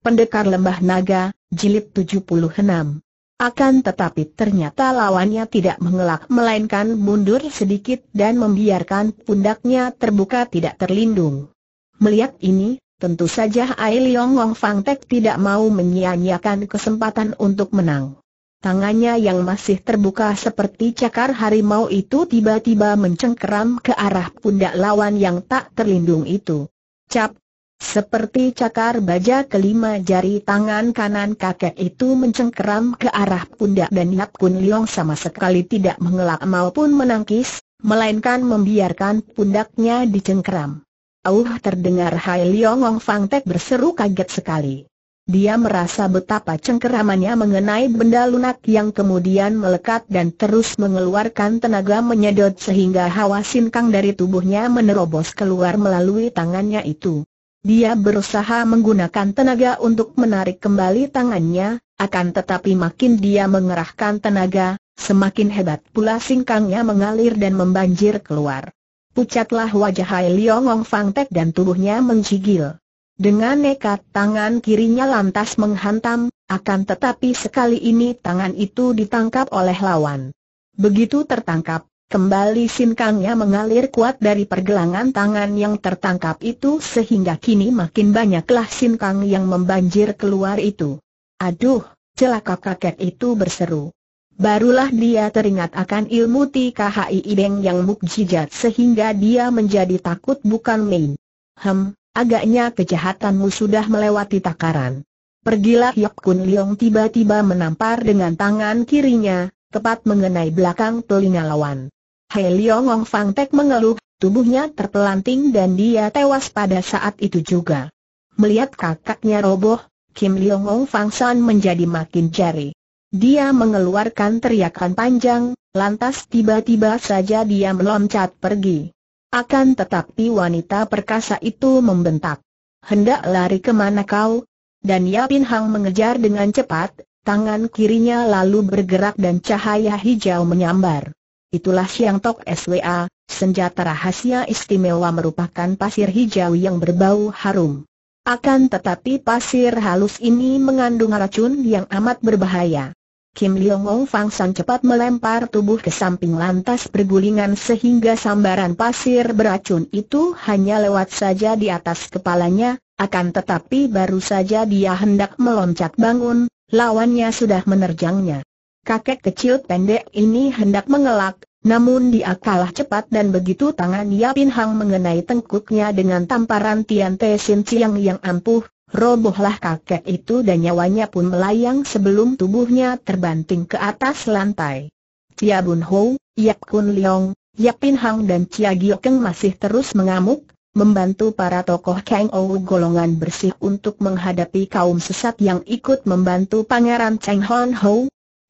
Pendekar Lembah Naga, Jilid 76. Akan tetapi ternyata lawannya tidak mengelak melainkan mundur sedikit dan membiarkan pundaknya terbuka tidak terlindung. Melihat ini, tentu saja Ai Leong Wong Fang Tek tidak mau menyia-nyiakan kesempatan untuk menang. Tangannya yang masih terbuka seperti cakar harimau itu tiba-tiba mencengkeram ke arah pundak lawan yang tak terlindung itu. Cap, seperti cakar baja kelima jari tangan kanan kakek itu mencengkeram ke arah pundak dan Yap Kun Leong sama sekali tidak mengelak maupun menangkis, melainkan membiarkan pundaknya dicengkeram. Auh terdengar Hai Leong Ong Fang Tek berseru kaget sekali. Dia merasa betapa cengkeramannya mengenai benda lunak yang kemudian melekat dan terus mengeluarkan tenaga menyedot sehingga hawa sinkang dari tubuhnya menerobos keluar melalui tangannya itu. Dia berusaha menggunakan tenaga untuk menarik kembali tangannya, akan tetapi makin dia mengerahkan tenaga, semakin hebat pula singkangnya mengalir dan membanjir keluar. Pucatlah wajah Hai Liong Ong Fang Tek dan tubuhnya mencigil. Dengan nekat tangan kirinya lantas menghantam, akan tetapi sekali ini tangan itu ditangkap oleh lawan. Begitu tertangkap, Kembali sinkangnya mengalir kuat dari pergelangan tangan yang tertangkap itu sehingga kini makin banyaklah sinkang yang membanjir keluar itu. Aduh, celaka kakek itu berseru. Barulah dia teringat akan ilmu TKHI Ideng yang mukjizat sehingga dia menjadi takut bukan main. Hem, agaknya kejahatanmu sudah melewati takaran. Pergilah Yok Kun Leong tiba-tiba menampar dengan tangan kirinya, tepat mengenai belakang telinga lawan. Hei Liong Ong Fang Tek mengeluh, tubuhnya terpelanting dan dia tewas pada saat itu juga. Melihat kakaknya roboh, Kim Liong Ong Fang San menjadi makin jari. Dia mengeluarkan teriakan panjang, lantas tiba-tiba saja dia meloncat pergi. Akan tetapi wanita perkasa itu membentak. Hendak lari kemana kau? Dan Yapin Hang mengejar dengan cepat, tangan kirinya lalu bergerak dan cahaya hijau menyambar itulah Siang Tok SWA, senjata rahasia istimewa merupakan pasir hijau yang berbau harum. Akan tetapi pasir halus ini mengandung racun yang amat berbahaya. Kim Leong Ong Fang San cepat melempar tubuh ke samping lantas bergulingan sehingga sambaran pasir beracun itu hanya lewat saja di atas kepalanya, akan tetapi baru saja dia hendak meloncat bangun, lawannya sudah menerjangnya kakek kecil pendek ini hendak mengelak, namun dia kalah cepat dan begitu tangan Yapin Hang mengenai tengkuknya dengan tamparan Tian Te Sin Chiang yang ampuh, robohlah kakek itu dan nyawanya pun melayang sebelum tubuhnya terbanting ke atas lantai. Chia Bun Ho, Yap Kun Leong, Yapin Hang dan Chia Giokeng masih terus mengamuk, membantu para tokoh Kang Ou golongan bersih untuk menghadapi kaum sesat yang ikut membantu Pangeran Cheng Hon Ho,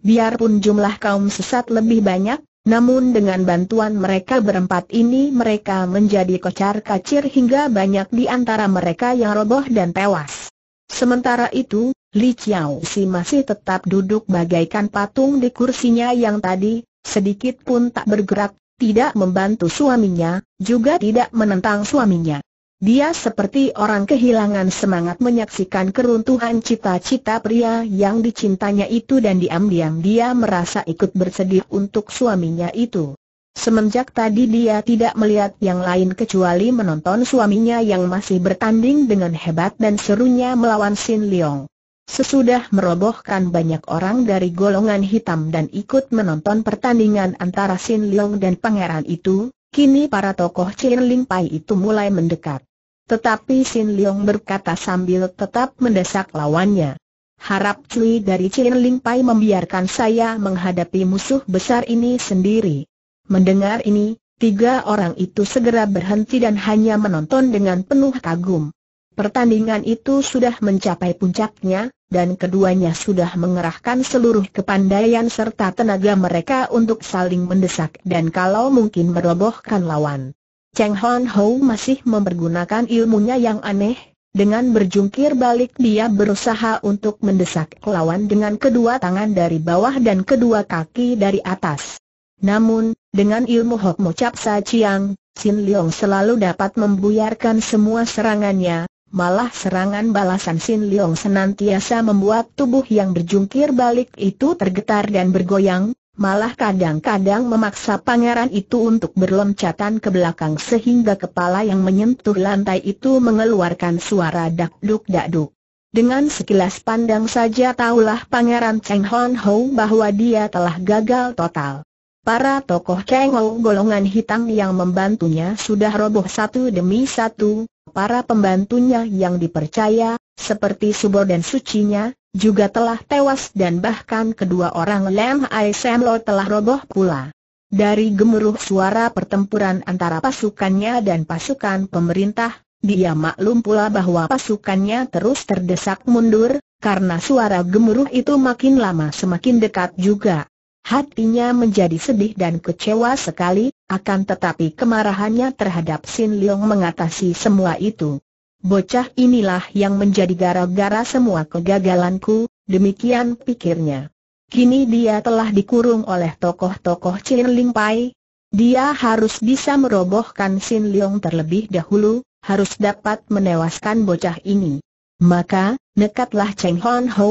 Biarpun jumlah kaum sesat lebih banyak, namun dengan bantuan mereka berempat ini mereka menjadi kocar kacir hingga banyak di antara mereka yang roboh dan tewas. Sementara itu, Li Chiao Si masih tetap duduk bagaikan patung di kursinya yang tadi, sedikit pun tak bergerak, tidak membantu suaminya, juga tidak menentang suaminya. Dia seperti orang kehilangan semangat menyaksikan keruntuhan cita-cita pria yang dicintanya itu dan diam-diam dia merasa ikut bersedih untuk suaminya itu. Semenjak tadi dia tidak melihat yang lain kecuali menonton suaminya yang masih bertanding dengan hebat dan serunya melawan Sin Leong. Sesudah merobohkan banyak orang dari golongan hitam dan ikut menonton pertandingan antara Sin Leong dan pangeran itu, Kini para tokoh Chin Ling Pai itu mulai mendekat. Tetapi Sin Leong berkata sambil tetap mendesak lawannya. Harap Cui dari Chin Ling Pai membiarkan saya menghadapi musuh besar ini sendiri. Mendengar ini, tiga orang itu segera berhenti dan hanya menonton dengan penuh kagum. Pertandingan itu sudah mencapai puncaknya, dan keduanya sudah mengerahkan seluruh kepandaian serta tenaga mereka untuk saling mendesak dan kalau mungkin merobohkan lawan. Cheng Hon Ho masih mempergunakan ilmunya yang aneh, dengan berjungkir balik dia berusaha untuk mendesak lawan dengan kedua tangan dari bawah dan kedua kaki dari atas. Namun, dengan ilmu Hok Mo Chap Sa Chiang, Sin Leong selalu dapat membuyarkan semua serangannya, malah serangan balasan Sin Leong senantiasa membuat tubuh yang berjungkir balik itu tergetar dan bergoyang, malah kadang-kadang memaksa pangeran itu untuk berloncatan ke belakang sehingga kepala yang menyentuh lantai itu mengeluarkan suara dakduk-dakduk. Dengan sekilas pandang saja taulah pangeran Cheng Hon Ho bahwa dia telah gagal total. Para tokoh Cheng Ho golongan hitam yang membantunya sudah roboh satu demi satu, para pembantunya yang dipercaya, seperti Subo dan Sucinya, juga telah tewas dan bahkan kedua orang Lam Hai Sam Lo telah roboh pula. Dari gemuruh suara pertempuran antara pasukannya dan pasukan pemerintah, dia maklum pula bahwa pasukannya terus terdesak mundur, karena suara gemuruh itu makin lama semakin dekat juga. Hatinya menjadi sedih dan kecewa sekali, akan tetapi kemarahannya terhadap Sin Leong mengatasi semua itu. Bocah inilah yang menjadi gara-gara semua kegagalanku, demikian pikirnya. Kini dia telah dikurung oleh tokoh-tokoh Chin Ling Pai. Dia harus bisa merobohkan Sin Leong terlebih dahulu, harus dapat menewaskan bocah ini. Maka, nekatlah Cheng Hon Ho,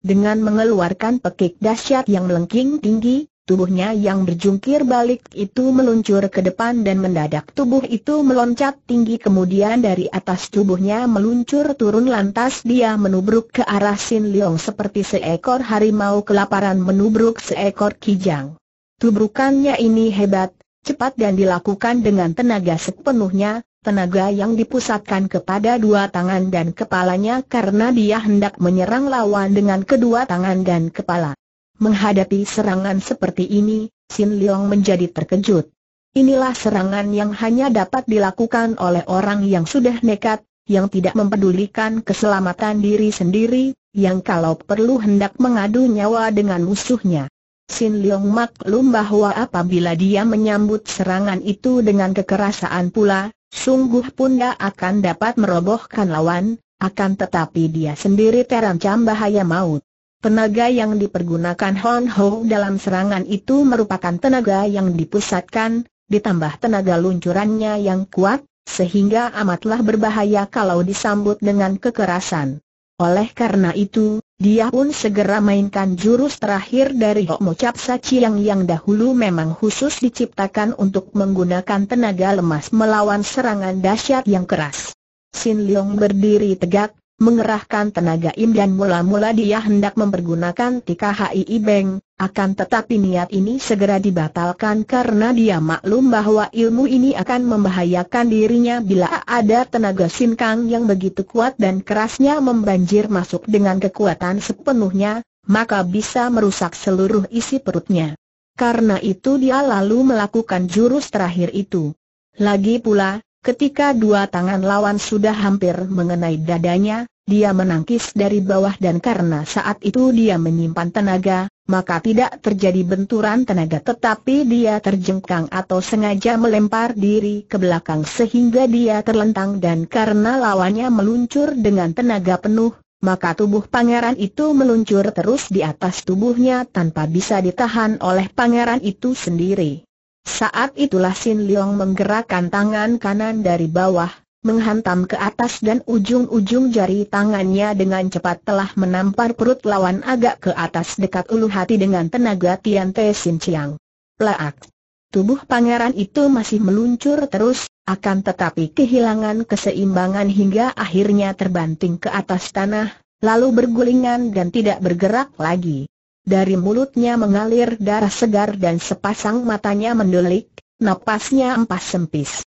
dengan mengeluarkan pekik dahsyat yang melengking tinggi, Tubuhnya yang berjungkir balik itu meluncur ke depan dan mendadak tubuh itu meloncat tinggi kemudian dari atas tubuhnya meluncur turun lantas dia menubruk ke arah Sin Leong seperti seekor harimau kelaparan menubruk seekor kijang. Tubrukannya ini hebat, cepat dan dilakukan dengan tenaga sepenuhnya, tenaga yang dipusatkan kepada dua tangan dan kepalanya karena dia hendak menyerang lawan dengan kedua tangan dan kepala. Menghadapi serangan seperti ini, Sin Liang menjadi terkejut. Inilah serangan yang hanya dapat dilakukan oleh orang yang sudah nekat, yang tidak mempedulikan keselamatan diri sendiri, yang kalau perlu hendak mengadu nyawa dengan musuhnya. Sin Liang maklum bahwa apabila dia menyambut serangan itu dengan kekerasan pula, sungguh pun dia akan dapat merobohkan lawan, akan tetapi dia sendiri terancam bahaya maut. Tenaga yang dipergunakan Hon Ho dalam serangan itu merupakan tenaga yang dipusatkan, ditambah tenaga luncurannya yang kuat, sehingga amatlah berbahaya kalau disambut dengan kekerasan. Oleh karena itu, dia pun segera mainkan jurus terakhir dari Hokmo Cap yang dahulu memang khusus diciptakan untuk menggunakan tenaga lemas melawan serangan dahsyat yang keras. Sin Leong berdiri tegak, mengerahkan tenaga im dan mula-mula dia hendak mempergunakan tika TKHI Beng, akan tetapi niat ini segera dibatalkan karena dia maklum bahwa ilmu ini akan membahayakan dirinya bila ada tenaga sinkang yang begitu kuat dan kerasnya membanjir masuk dengan kekuatan sepenuhnya, maka bisa merusak seluruh isi perutnya. Karena itu dia lalu melakukan jurus terakhir itu. Lagi pula, Ketika dua tangan lawan sudah hampir mengenai dadanya, dia menangkis dari bawah dan karena saat itu dia menyimpan tenaga, maka tidak terjadi benturan tenaga tetapi dia terjengkang atau sengaja melempar diri ke belakang sehingga dia terlentang dan karena lawannya meluncur dengan tenaga penuh, maka tubuh pangeran itu meluncur terus di atas tubuhnya tanpa bisa ditahan oleh pangeran itu sendiri. Saat itulah Sin Leong menggerakkan tangan kanan dari bawah, menghantam ke atas dan ujung-ujung jari tangannya dengan cepat telah menampar perut lawan agak ke atas dekat ulu hati dengan tenaga Tian Te Sin Chiang. Laak. Tubuh pangeran itu masih meluncur terus, akan tetapi kehilangan keseimbangan hingga akhirnya terbanting ke atas tanah, lalu bergulingan dan tidak bergerak lagi dari mulutnya mengalir darah segar dan sepasang matanya mendelik, napasnya empas sempis.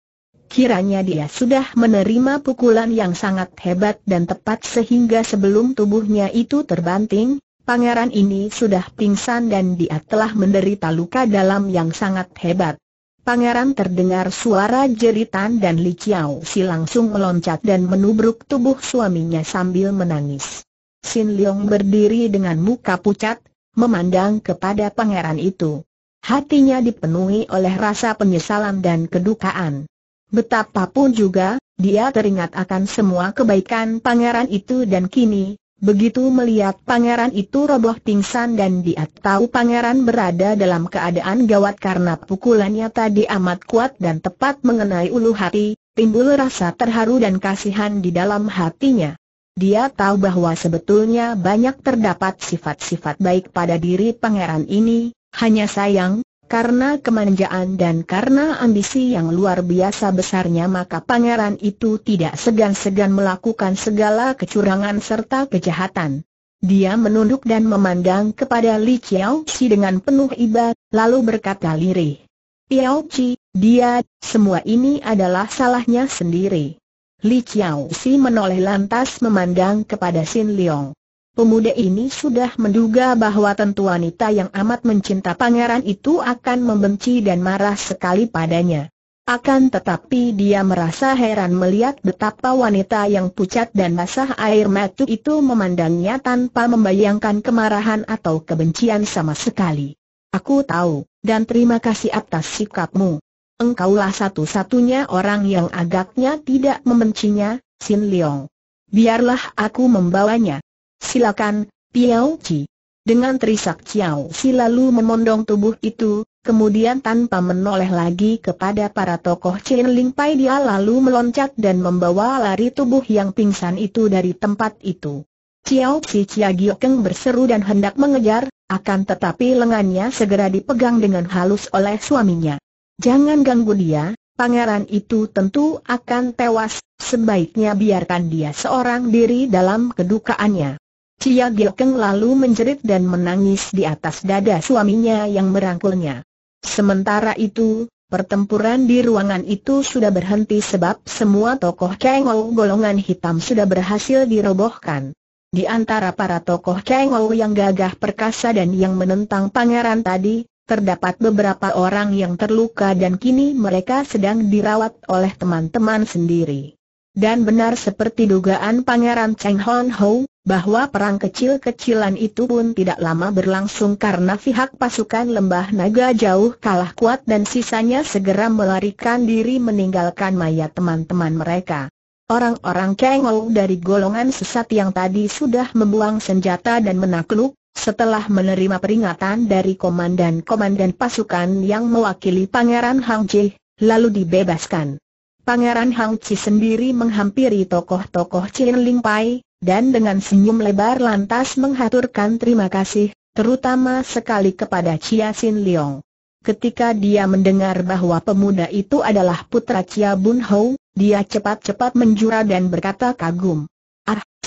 Kiranya dia sudah menerima pukulan yang sangat hebat dan tepat sehingga sebelum tubuhnya itu terbanting, pangeran ini sudah pingsan dan dia telah menderita luka dalam yang sangat hebat. Pangeran terdengar suara jeritan dan Li Chiao Si langsung meloncat dan menubruk tubuh suaminya sambil menangis. Sin Liang berdiri dengan muka pucat, memandang kepada pangeran itu. Hatinya dipenuhi oleh rasa penyesalan dan kedukaan. Betapapun juga, dia teringat akan semua kebaikan pangeran itu dan kini, begitu melihat pangeran itu roboh pingsan dan dia tahu pangeran berada dalam keadaan gawat karena pukulannya tadi amat kuat dan tepat mengenai ulu hati, timbul rasa terharu dan kasihan di dalam hatinya. Dia tahu bahwa sebetulnya banyak terdapat sifat-sifat baik pada diri pangeran ini, hanya sayang, karena kemanjaan dan karena ambisi yang luar biasa besarnya maka pangeran itu tidak segan-segan melakukan segala kecurangan serta kejahatan. Dia menunduk dan memandang kepada Li Chiao Chi dengan penuh iba, lalu berkata lirih. Chiao Chi, dia, semua ini adalah salahnya sendiri. Li Chiao Si menoleh lantas memandang kepada Sin Leong. Pemuda ini sudah menduga bahwa tentu wanita yang amat mencinta pangeran itu akan membenci dan marah sekali padanya. Akan tetapi dia merasa heran melihat betapa wanita yang pucat dan basah air mata itu memandangnya tanpa membayangkan kemarahan atau kebencian sama sekali. Aku tahu, dan terima kasih atas sikapmu engkaulah satu-satunya orang yang agaknya tidak membencinya, Sin Leong. Biarlah aku membawanya. Silakan, Piao Chi. Dengan terisak Chiao Si lalu memondong tubuh itu, kemudian tanpa menoleh lagi kepada para tokoh Chen Ling Pai dia lalu meloncat dan membawa lari tubuh yang pingsan itu dari tempat itu. Chiao Si Chia Giokeng berseru dan hendak mengejar, akan tetapi lengannya segera dipegang dengan halus oleh suaminya. Jangan ganggu dia, pangeran itu tentu akan tewas, sebaiknya biarkan dia seorang diri dalam kedukaannya. Cia Gilkeng lalu menjerit dan menangis di atas dada suaminya yang merangkulnya. Sementara itu, Pertempuran di ruangan itu sudah berhenti sebab semua tokoh Kengol golongan hitam sudah berhasil dirobohkan. Di antara para tokoh Kengol yang gagah perkasa dan yang menentang pangeran tadi, terdapat beberapa orang yang terluka dan kini mereka sedang dirawat oleh teman-teman sendiri. Dan benar seperti dugaan Pangeran Cheng Hon Ho, bahwa perang kecil-kecilan itu pun tidak lama berlangsung karena pihak pasukan lembah naga jauh kalah kuat dan sisanya segera melarikan diri meninggalkan mayat teman-teman mereka. Orang-orang Kengou dari golongan sesat yang tadi sudah membuang senjata dan menakluk, setelah menerima peringatan dari komandan-komandan pasukan yang mewakili Pangeran Hang Chi, lalu dibebaskan. Pangeran Hang Chi sendiri menghampiri tokoh-tokoh Chin Ling Pai, dan dengan senyum lebar lantas menghaturkan terima kasih, terutama sekali kepada Chia Sin Leong. Ketika dia mendengar bahwa pemuda itu adalah putra Chia Bun Hou, dia cepat-cepat menjura dan berkata kagum.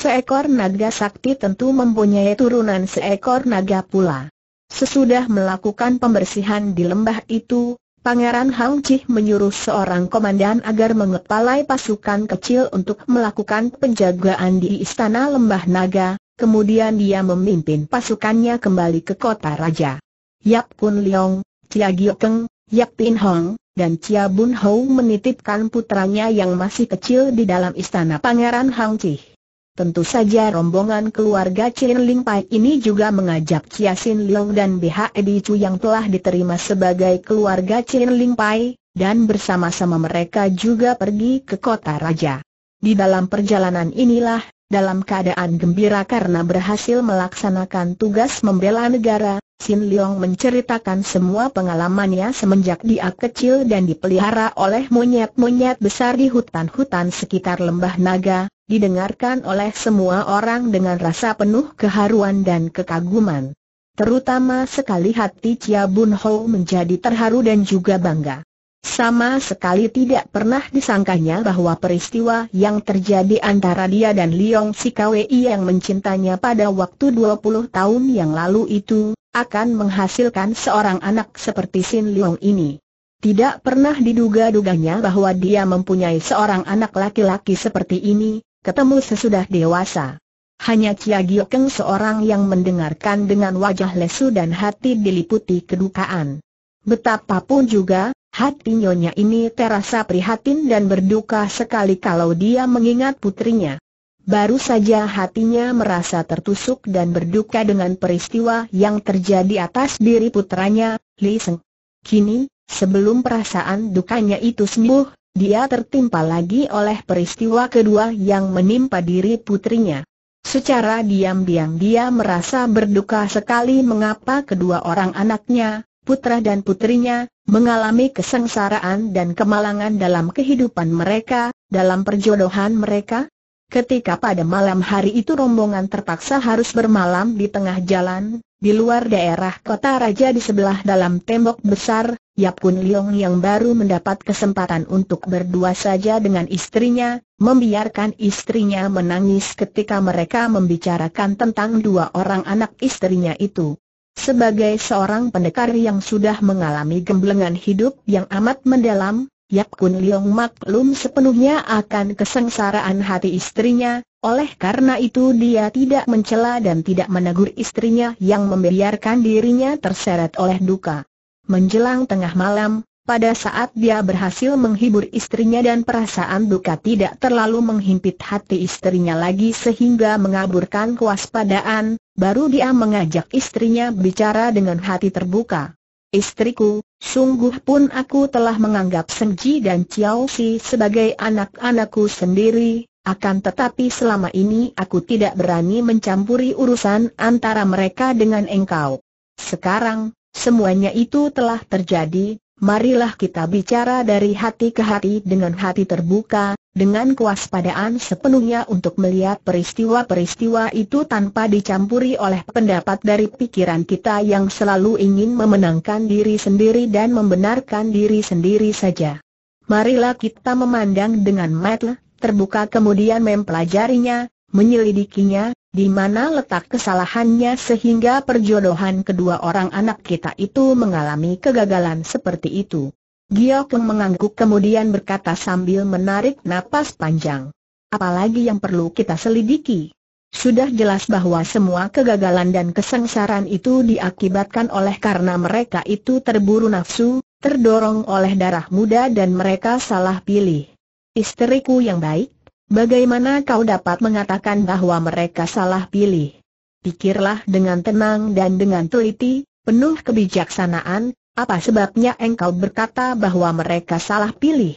Seekor naga sakti tentu mempunyai turunan seekor naga pula. Sesudah melakukan pembersihan di lembah itu, Pangeran Hang Chih menyuruh seorang komandan agar mengepalai pasukan kecil untuk melakukan penjagaan di istana lembah naga, kemudian dia memimpin pasukannya kembali ke kota raja. Yap Kun Leong, Chia Gio Yap Pin Hong, dan Chia Bun Hou menitipkan putranya yang masih kecil di dalam istana Pangeran Hang Chih. Tentu saja rombongan keluarga Chin Ling Pai ini juga mengajak Chia Sin Leong dan BH Edi Chu yang telah diterima sebagai keluarga Chin Ling Pai, dan bersama-sama mereka juga pergi ke kota raja. Di dalam perjalanan inilah, dalam keadaan gembira karena berhasil melaksanakan tugas membela negara, Sin Leong menceritakan semua pengalamannya semenjak dia kecil dan dipelihara oleh monyet-monyet besar di hutan-hutan sekitar Lembah Naga, didengarkan oleh semua orang dengan rasa penuh keharuan dan kekaguman. Terutama sekali hati Chia Bun Ho menjadi terharu dan juga bangga. Sama sekali tidak pernah disangkanya bahwa peristiwa yang terjadi antara dia dan Liong Sikawei yang mencintanya pada waktu 20 tahun yang lalu itu, akan menghasilkan seorang anak seperti Sin Liong ini. Tidak pernah diduga-duganya bahwa dia mempunyai seorang anak laki-laki seperti ini, ketemu sesudah dewasa. Hanya Cia Giokeng seorang yang mendengarkan dengan wajah lesu dan hati diliputi kedukaan. Betapapun juga, hati nyonya ini terasa prihatin dan berduka sekali kalau dia mengingat putrinya. Baru saja hatinya merasa tertusuk dan berduka dengan peristiwa yang terjadi atas diri putranya, Li Seng. Kini, sebelum perasaan dukanya itu sembuh, dia tertimpa lagi oleh peristiwa kedua yang menimpa diri putrinya. Secara diam-diam dia merasa berduka sekali mengapa kedua orang anaknya, putra dan putrinya, mengalami kesengsaraan dan kemalangan dalam kehidupan mereka, dalam perjodohan mereka. Ketika pada malam hari itu rombongan terpaksa harus bermalam di tengah jalan, di luar daerah kota raja di sebelah dalam tembok besar, Yap Kun Leong yang baru mendapat kesempatan untuk berdua saja dengan istrinya, membiarkan istrinya menangis ketika mereka membicarakan tentang dua orang anak istrinya itu. Sebagai seorang pendekar yang sudah mengalami gemblengan hidup yang amat mendalam, Yap Kun Leong maklum sepenuhnya akan kesengsaraan hati istrinya, oleh karena itu dia tidak mencela dan tidak menegur istrinya yang membiarkan dirinya terseret oleh duka. Menjelang tengah malam, pada saat dia berhasil menghibur istrinya dan perasaan duka tidak terlalu menghimpit hati istrinya lagi sehingga mengaburkan kewaspadaan, baru dia mengajak istrinya bicara dengan hati terbuka. Istriku, sungguh pun aku telah menganggap Senji dan Chiao sebagai anak-anakku sendiri, akan tetapi selama ini aku tidak berani mencampuri urusan antara mereka dengan engkau. Sekarang, Semuanya itu telah terjadi, marilah kita bicara dari hati ke hati dengan hati terbuka, dengan kewaspadaan sepenuhnya untuk melihat peristiwa-peristiwa itu tanpa dicampuri oleh pendapat dari pikiran kita yang selalu ingin memenangkan diri sendiri dan membenarkan diri sendiri saja. Marilah kita memandang dengan mata terbuka kemudian mempelajarinya, menyelidikinya, di mana letak kesalahannya sehingga perjodohan kedua orang anak kita itu mengalami kegagalan seperti itu? Giok mengangguk kemudian berkata sambil menarik napas panjang. Apalagi yang perlu kita selidiki? Sudah jelas bahwa semua kegagalan dan kesengsaraan itu diakibatkan oleh karena mereka itu terburu nafsu, terdorong oleh darah muda dan mereka salah pilih. Istriku yang baik, Bagaimana kau dapat mengatakan bahwa mereka salah pilih? Pikirlah dengan tenang dan dengan teliti, penuh kebijaksanaan, apa sebabnya engkau berkata bahwa mereka salah pilih?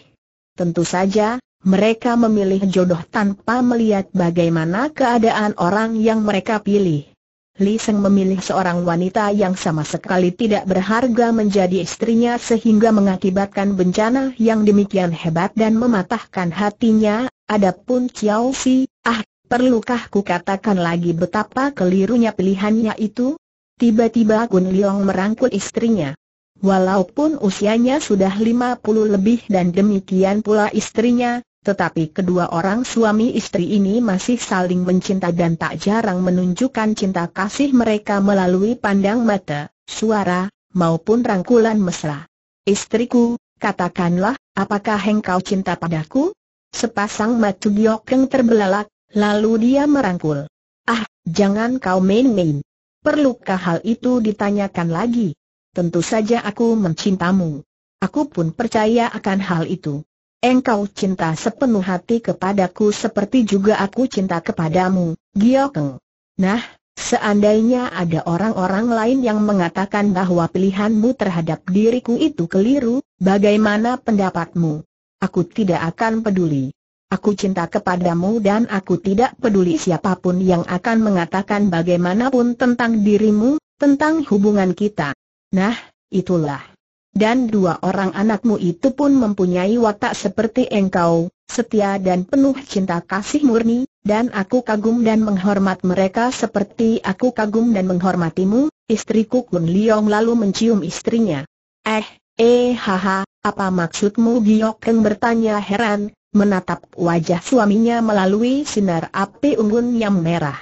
Tentu saja, mereka memilih jodoh tanpa melihat bagaimana keadaan orang yang mereka pilih. Li Seng memilih seorang wanita yang sama sekali tidak berharga menjadi istrinya sehingga mengakibatkan bencana yang demikian hebat dan mematahkan hatinya, adapun Chiao Si, ah, perlukah ku katakan lagi betapa kelirunya pilihannya itu? Tiba-tiba Gun Liang merangkul istrinya. Walaupun usianya sudah 50 lebih dan demikian pula istrinya, tetapi kedua orang suami istri ini masih saling mencinta dan tak jarang menunjukkan cinta kasih mereka melalui pandang mata, suara, maupun rangkulan mesra. Istriku, katakanlah, apakah engkau cinta padaku? Sepasang giok Giokeng terbelalak, lalu dia merangkul. Ah, jangan kau main-main. Perlukah hal itu ditanyakan lagi? Tentu saja aku mencintamu. Aku pun percaya akan hal itu. Engkau cinta sepenuh hati kepadaku seperti juga aku cinta kepadamu, Giokeng. Nah, seandainya ada orang-orang lain yang mengatakan bahwa pilihanmu terhadap diriku itu keliru, bagaimana pendapatmu? Aku tidak akan peduli. Aku cinta kepadamu dan aku tidak peduli siapapun yang akan mengatakan bagaimanapun tentang dirimu, tentang hubungan kita. Nah, itulah. Dan dua orang anakmu itu pun mempunyai watak seperti engkau, setia dan penuh cinta kasih murni, dan aku kagum dan menghormat mereka seperti aku kagum dan menghormatimu, istriku Kun Liong lalu mencium istrinya. Eh, eh haha, apa maksudmu Giyok Keng bertanya heran, menatap wajah suaminya melalui sinar api unggun yang merah.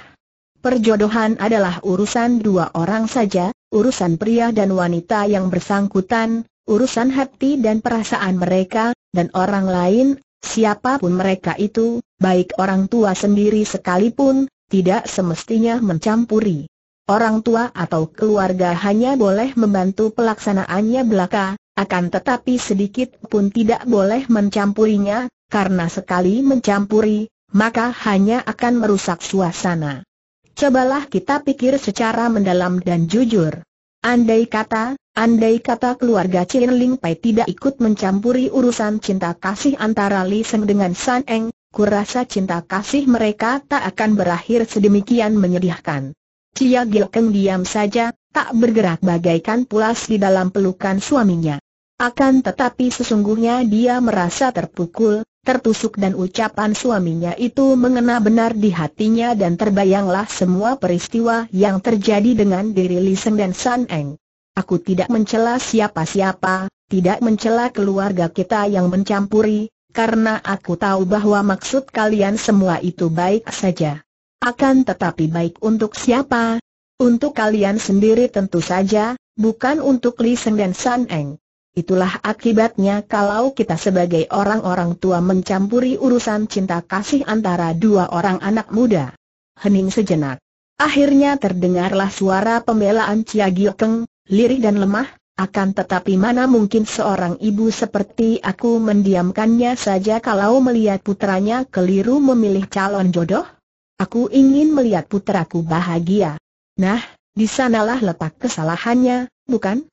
Perjodohan adalah urusan dua orang saja, urusan pria dan wanita yang bersangkutan, urusan hati dan perasaan mereka, dan orang lain, siapapun mereka itu, baik orang tua sendiri sekalipun, tidak semestinya mencampuri. Orang tua atau keluarga hanya boleh membantu pelaksanaannya belaka, akan tetapi sedikit pun tidak boleh mencampurinya, karena sekali mencampuri, maka hanya akan merusak suasana. Cobalah kita pikir secara mendalam dan jujur. Andai kata, andai kata keluarga Chin Ling Pai tidak ikut mencampuri urusan cinta kasih antara Li Seng dengan San Eng, kurasa cinta kasih mereka tak akan berakhir sedemikian menyedihkan. Cia Gil Keng diam saja, tak bergerak bagaikan pulas di dalam pelukan suaminya. Akan tetapi sesungguhnya dia merasa terpukul, Tertusuk dan ucapan suaminya itu mengena benar di hatinya dan terbayanglah semua peristiwa yang terjadi dengan diri Li Seng dan San Eng. Aku tidak mencela siapa-siapa, tidak mencela keluarga kita yang mencampuri, karena aku tahu bahwa maksud kalian semua itu baik saja. Akan tetapi baik untuk siapa? Untuk kalian sendiri tentu saja, bukan untuk Li Seng dan San Eng. Itulah akibatnya kalau kita sebagai orang-orang tua mencampuri urusan cinta kasih antara dua orang anak muda. Hening sejenak. Akhirnya terdengarlah suara pembelaan Cia Giokeng, lirih dan lemah, akan tetapi mana mungkin seorang ibu seperti aku mendiamkannya saja kalau melihat putranya keliru memilih calon jodoh? Aku ingin melihat putraku bahagia. Nah, disanalah letak kesalahannya, bukan?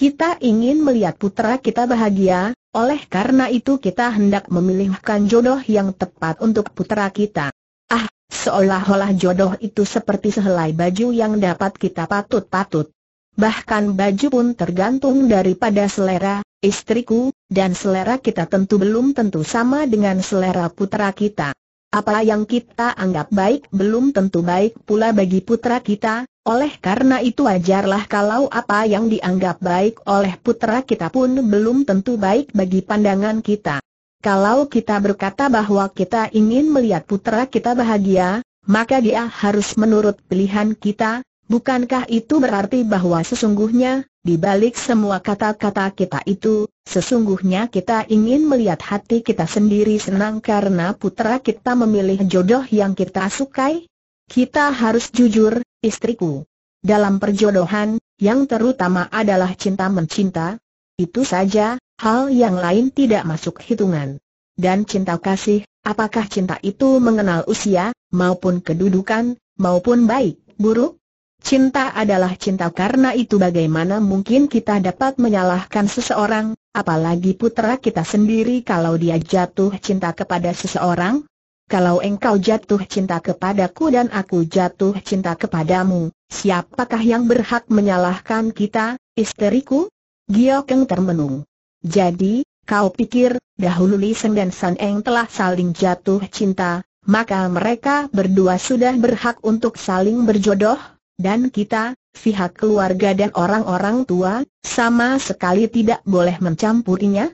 Kita ingin melihat putra kita bahagia, oleh karena itu kita hendak memilihkan jodoh yang tepat untuk putra kita. Ah, seolah-olah jodoh itu seperti sehelai baju yang dapat kita patut-patut. Bahkan baju pun tergantung daripada selera, istriku, dan selera kita tentu belum tentu sama dengan selera putra kita. Apa yang kita anggap baik belum tentu baik pula bagi putra kita, oleh karena itu ajarlah kalau apa yang dianggap baik oleh putra kita pun belum tentu baik bagi pandangan kita. Kalau kita berkata bahwa kita ingin melihat putra kita bahagia, maka dia harus menurut pilihan kita, bukankah itu berarti bahwa sesungguhnya, di balik semua kata-kata kita itu, sesungguhnya kita ingin melihat hati kita sendiri senang karena putra kita memilih jodoh yang kita sukai? Kita harus jujur, istriku. Dalam perjodohan, yang terutama adalah cinta mencinta, itu saja, hal yang lain tidak masuk hitungan. Dan cinta kasih, apakah cinta itu mengenal usia, maupun kedudukan, maupun baik, buruk? Cinta adalah cinta karena itu bagaimana mungkin kita dapat menyalahkan seseorang, apalagi putra kita sendiri kalau dia jatuh cinta kepada seseorang? kalau engkau jatuh cinta kepadaku dan aku jatuh cinta kepadamu, siapakah yang berhak menyalahkan kita, isteriku? Giokeng termenung. Jadi, kau pikir, dahulu Li Seng dan San Eng telah saling jatuh cinta, maka mereka berdua sudah berhak untuk saling berjodoh, dan kita, pihak keluarga dan orang-orang tua, sama sekali tidak boleh mencampurinya?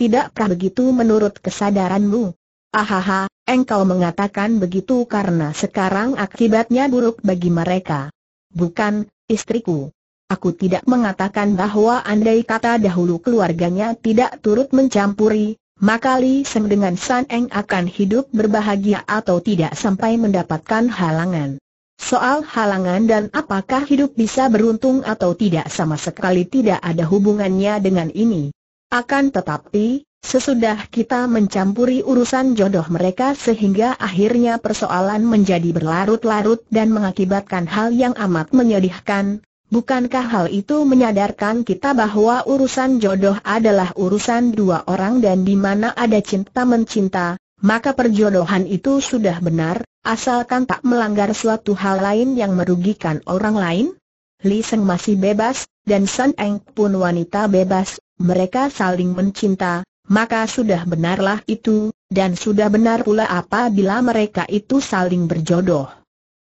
Tidakkah begitu menurut kesadaranmu? Ahaha, engkau mengatakan begitu karena sekarang akibatnya buruk bagi mereka. Bukan, istriku. Aku tidak mengatakan bahwa andai kata dahulu keluarganya tidak turut mencampuri, maka Li Seng dengan San Eng akan hidup berbahagia atau tidak sampai mendapatkan halangan. Soal halangan dan apakah hidup bisa beruntung atau tidak sama sekali tidak ada hubungannya dengan ini. Akan tetapi, sesudah kita mencampuri urusan jodoh mereka sehingga akhirnya persoalan menjadi berlarut-larut dan mengakibatkan hal yang amat menyedihkan, bukankah hal itu menyadarkan kita bahwa urusan jodoh adalah urusan dua orang dan di mana ada cinta mencinta, maka perjodohan itu sudah benar, asalkan tak melanggar suatu hal lain yang merugikan orang lain? Li Seng masih bebas, dan Sun Eng pun wanita bebas, mereka saling mencinta, maka sudah benarlah itu, dan sudah benar pula apabila mereka itu saling berjodoh.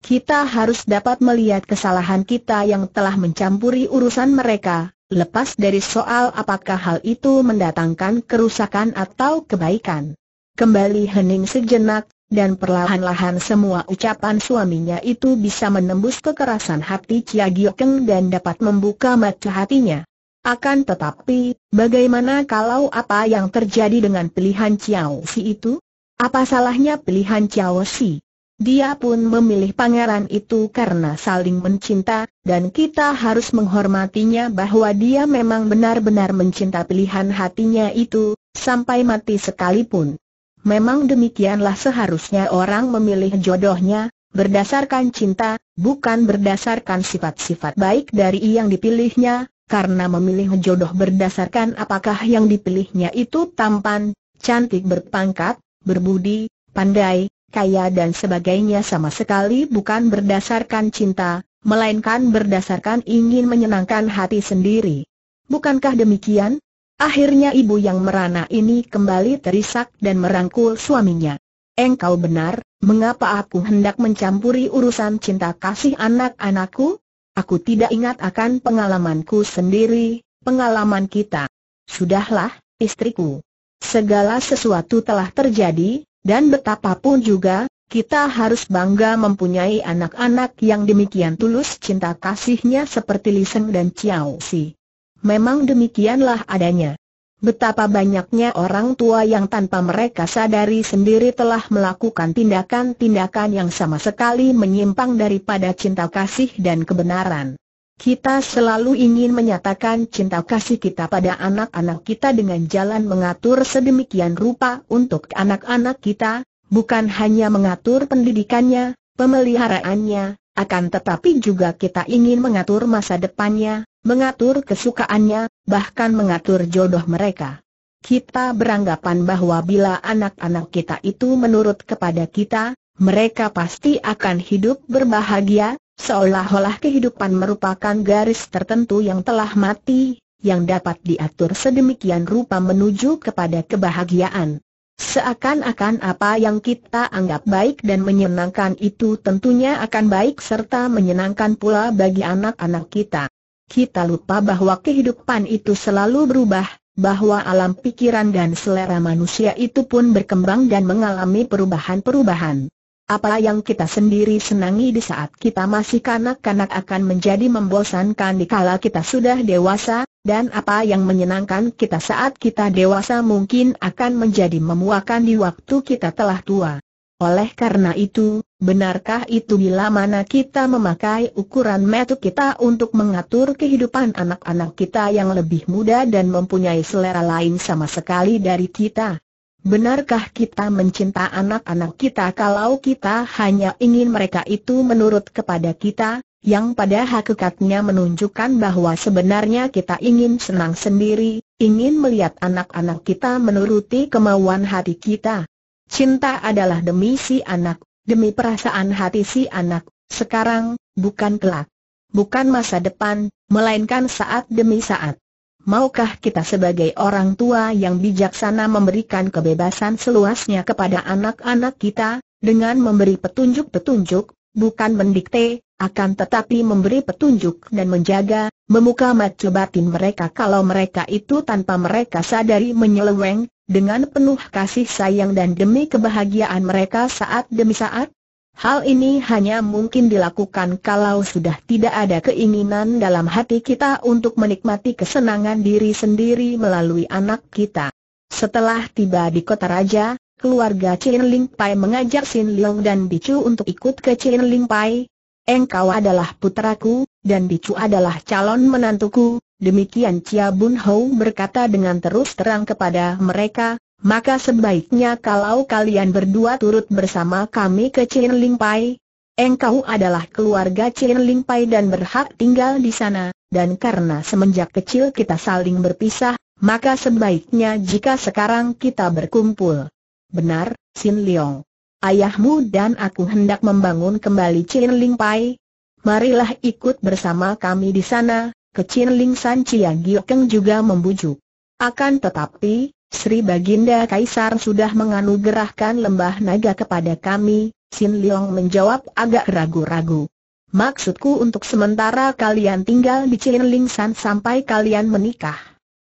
Kita harus dapat melihat kesalahan kita yang telah mencampuri urusan mereka, lepas dari soal apakah hal itu mendatangkan kerusakan atau kebaikan. Kembali hening sejenak, dan perlahan-lahan semua ucapan suaminya itu bisa menembus kekerasan hati Chia Giokeng dan dapat membuka mata hatinya. Akan tetapi, bagaimana kalau apa yang terjadi dengan pilihan Ciao Si itu? Apa salahnya pilihan Ciao Si? Dia pun memilih pangeran itu karena saling mencinta, dan kita harus menghormatinya bahwa dia memang benar-benar mencinta pilihan hatinya itu, sampai mati sekalipun. Memang demikianlah seharusnya orang memilih jodohnya, berdasarkan cinta, bukan berdasarkan sifat-sifat baik dari yang dipilihnya, karena memilih jodoh berdasarkan apakah yang dipilihnya itu tampan, cantik berpangkat, berbudi, pandai, kaya dan sebagainya sama sekali bukan berdasarkan cinta, melainkan berdasarkan ingin menyenangkan hati sendiri. Bukankah demikian? Akhirnya ibu yang merana ini kembali terisak dan merangkul suaminya. Engkau benar, mengapa aku hendak mencampuri urusan cinta kasih anak-anakku? Aku tidak ingat akan pengalamanku sendiri, pengalaman kita. Sudahlah, istriku. Segala sesuatu telah terjadi, dan betapapun juga, kita harus bangga mempunyai anak-anak yang demikian tulus cinta kasihnya seperti Liseng dan Chiao Si. Memang demikianlah adanya. Betapa banyaknya orang tua yang tanpa mereka sadari sendiri telah melakukan tindakan-tindakan yang sama sekali menyimpang daripada cinta kasih dan kebenaran. Kita selalu ingin menyatakan cinta kasih kita pada anak-anak kita dengan jalan mengatur sedemikian rupa untuk anak-anak kita, bukan hanya mengatur pendidikannya, pemeliharaannya, akan tetapi juga kita ingin mengatur masa depannya, mengatur kesukaannya, bahkan mengatur jodoh mereka. Kita beranggapan bahwa bila anak-anak kita itu menurut kepada kita, mereka pasti akan hidup berbahagia, seolah-olah kehidupan merupakan garis tertentu yang telah mati, yang dapat diatur sedemikian rupa menuju kepada kebahagiaan. Seakan-akan apa yang kita anggap baik dan menyenangkan itu tentunya akan baik serta menyenangkan pula bagi anak-anak kita kita lupa bahwa kehidupan itu selalu berubah, bahwa alam pikiran dan selera manusia itu pun berkembang dan mengalami perubahan-perubahan. Apa yang kita sendiri senangi di saat kita masih kanak-kanak akan menjadi membosankan dikala kita sudah dewasa, dan apa yang menyenangkan kita saat kita dewasa mungkin akan menjadi memuakan di waktu kita telah tua. Oleh karena itu, benarkah itu bila mana kita memakai ukuran metu kita untuk mengatur kehidupan anak-anak kita yang lebih muda dan mempunyai selera lain sama sekali dari kita? Benarkah kita mencinta anak-anak kita kalau kita hanya ingin mereka itu menurut kepada kita, yang pada hakikatnya menunjukkan bahwa sebenarnya kita ingin senang sendiri, ingin melihat anak-anak kita menuruti kemauan hati kita? Cinta adalah demi si anak, demi perasaan hati si anak, sekarang, bukan kelak. Bukan masa depan, melainkan saat demi saat. Maukah kita sebagai orang tua yang bijaksana memberikan kebebasan seluasnya kepada anak-anak kita, dengan memberi petunjuk-petunjuk, bukan mendikte, akan tetapi memberi petunjuk dan menjaga, memuka mata batin mereka kalau mereka itu tanpa mereka sadari menyeleweng, dengan penuh kasih sayang dan demi kebahagiaan mereka saat demi saat. Hal ini hanya mungkin dilakukan kalau sudah tidak ada keinginan dalam hati kita untuk menikmati kesenangan diri sendiri melalui anak kita. Setelah tiba di kota raja, keluarga Chin Ling Pai mengajak Sin Leong dan Bicu untuk ikut ke Chin Ling Pai, engkau adalah putraku, dan Bicu adalah calon menantuku, demikian Cia Bun Hou berkata dengan terus terang kepada mereka, maka sebaiknya kalau kalian berdua turut bersama kami ke Chin Ling Pai, engkau adalah keluarga Chin Ling Pai dan berhak tinggal di sana, dan karena semenjak kecil kita saling berpisah, maka sebaiknya jika sekarang kita berkumpul. Benar, Sin Liong ayahmu dan aku hendak membangun kembali Chin Ling Pai. Marilah ikut bersama kami di sana, ke Chin Ling San Chiang Giokeng juga membujuk. Akan tetapi, Sri Baginda Kaisar sudah menganugerahkan lembah naga kepada kami, Sin Leong menjawab agak ragu-ragu. Maksudku untuk sementara kalian tinggal di Chin Ling San sampai kalian menikah.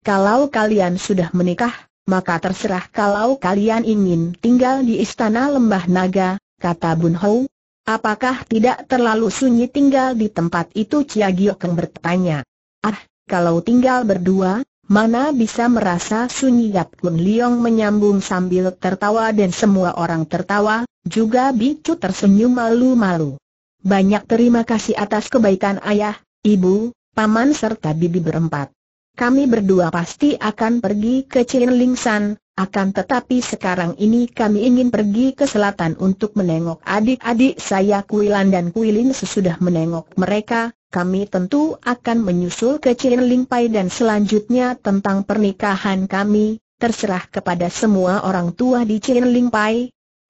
Kalau kalian sudah menikah, maka terserah kalau kalian ingin tinggal di istana lembah naga, kata Bun Hou. Apakah tidak terlalu sunyi tinggal di tempat itu Chia Giokeng bertanya. Ah, kalau tinggal berdua, mana bisa merasa sunyi Yap Kun Leong menyambung sambil tertawa dan semua orang tertawa, juga Bicu tersenyum malu-malu. Banyak terima kasih atas kebaikan ayah, ibu, paman serta bibi berempat kami berdua pasti akan pergi ke Chin akan tetapi sekarang ini kami ingin pergi ke selatan untuk menengok adik-adik saya Kuilan dan Kuilin sesudah menengok mereka, kami tentu akan menyusul ke Chin dan selanjutnya tentang pernikahan kami, terserah kepada semua orang tua di Chin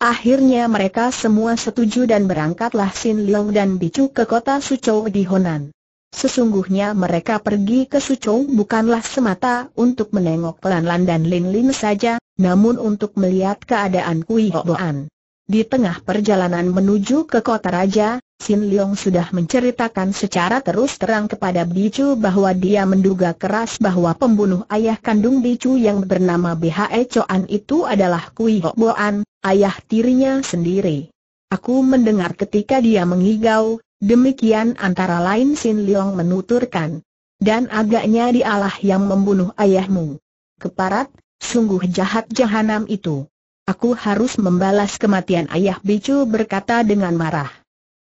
Akhirnya mereka semua setuju dan berangkatlah Sin Leong dan Bicu ke kota Suzhou di Honan. Sesungguhnya mereka pergi ke Suchou bukanlah semata untuk menengok Pelan-Lan dan Lin-Lin saja, namun untuk melihat keadaan Kui Hoan. Di tengah perjalanan menuju ke kota raja, Sin Leong sudah menceritakan secara terus terang kepada Bicu bahwa dia menduga keras bahwa pembunuh ayah kandung Bicu yang bernama BHE Choan itu adalah Kui Hoan, ayah tirinya sendiri. Aku mendengar ketika dia mengigau, Demikian antara lain Sin Leong menuturkan. Dan agaknya dialah yang membunuh ayahmu. Keparat, sungguh jahat jahanam itu. Aku harus membalas kematian ayah Bicu berkata dengan marah.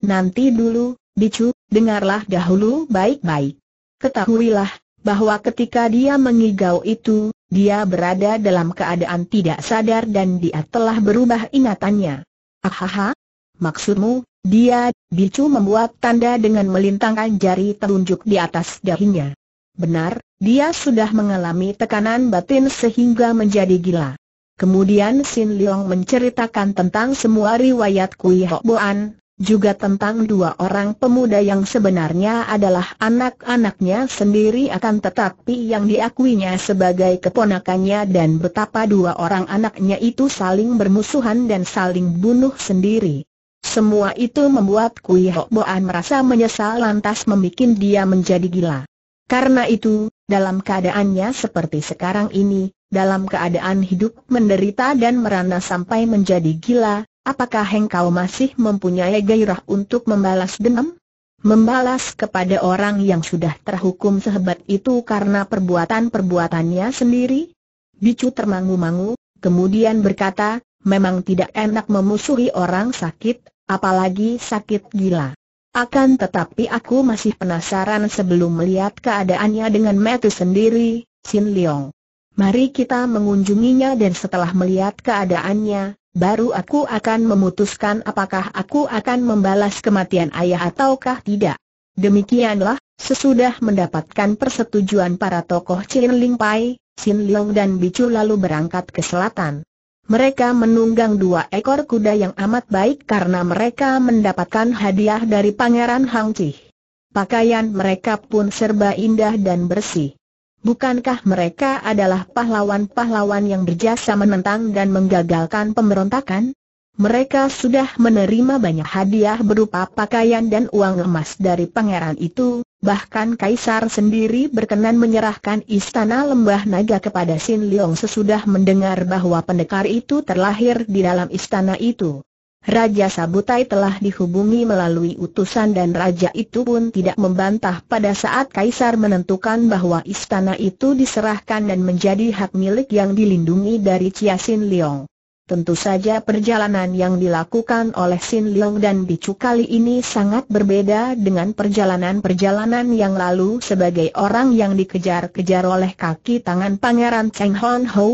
Nanti dulu, Bicu, dengarlah dahulu baik-baik. Ketahuilah, bahwa ketika dia mengigau itu, dia berada dalam keadaan tidak sadar dan dia telah berubah ingatannya. Ahaha, maksudmu, dia, Bicu membuat tanda dengan melintangkan jari telunjuk di atas dahinya. Benar, dia sudah mengalami tekanan batin sehingga menjadi gila. Kemudian Sin Liang menceritakan tentang semua riwayat Kui Hok Boan, juga tentang dua orang pemuda yang sebenarnya adalah anak-anaknya sendiri akan tetapi yang diakuinya sebagai keponakannya dan betapa dua orang anaknya itu saling bermusuhan dan saling bunuh sendiri. Semua itu membuat Kui Hok Boan merasa menyesal lantas membuat dia menjadi gila. Karena itu, dalam keadaannya seperti sekarang ini, dalam keadaan hidup menderita dan merana sampai menjadi gila, apakah engkau masih mempunyai gairah untuk membalas dendam? Membalas kepada orang yang sudah terhukum sehebat itu karena perbuatan-perbuatannya sendiri? Bicu termangu-mangu, kemudian berkata, memang tidak enak memusuhi orang sakit, apalagi sakit gila. Akan tetapi aku masih penasaran sebelum melihat keadaannya dengan metu sendiri, Sin Leong. Mari kita mengunjunginya dan setelah melihat keadaannya, baru aku akan memutuskan apakah aku akan membalas kematian ayah ataukah tidak. Demikianlah, sesudah mendapatkan persetujuan para tokoh Chin Ling Pai, Sin Leong dan Bicu lalu berangkat ke selatan. Mereka menunggang dua ekor kuda yang amat baik karena mereka mendapatkan hadiah dari Pangeran Hang Chi. Pakaian mereka pun serba indah dan bersih. Bukankah mereka adalah pahlawan-pahlawan yang berjasa menentang dan menggagalkan pemberontakan? Mereka sudah menerima banyak hadiah berupa pakaian dan uang emas dari pangeran itu, Bahkan Kaisar sendiri berkenan menyerahkan istana lembah naga kepada Sin Leong sesudah mendengar bahwa pendekar itu terlahir di dalam istana itu. Raja Sabutai telah dihubungi melalui utusan dan raja itu pun tidak membantah pada saat Kaisar menentukan bahwa istana itu diserahkan dan menjadi hak milik yang dilindungi dari Chia Sin Leong. Tentu saja perjalanan yang dilakukan oleh Sin Leong dan Bicu kali ini sangat berbeda dengan perjalanan-perjalanan yang lalu sebagai orang yang dikejar-kejar oleh kaki tangan Pangeran Cheng Hon Ho.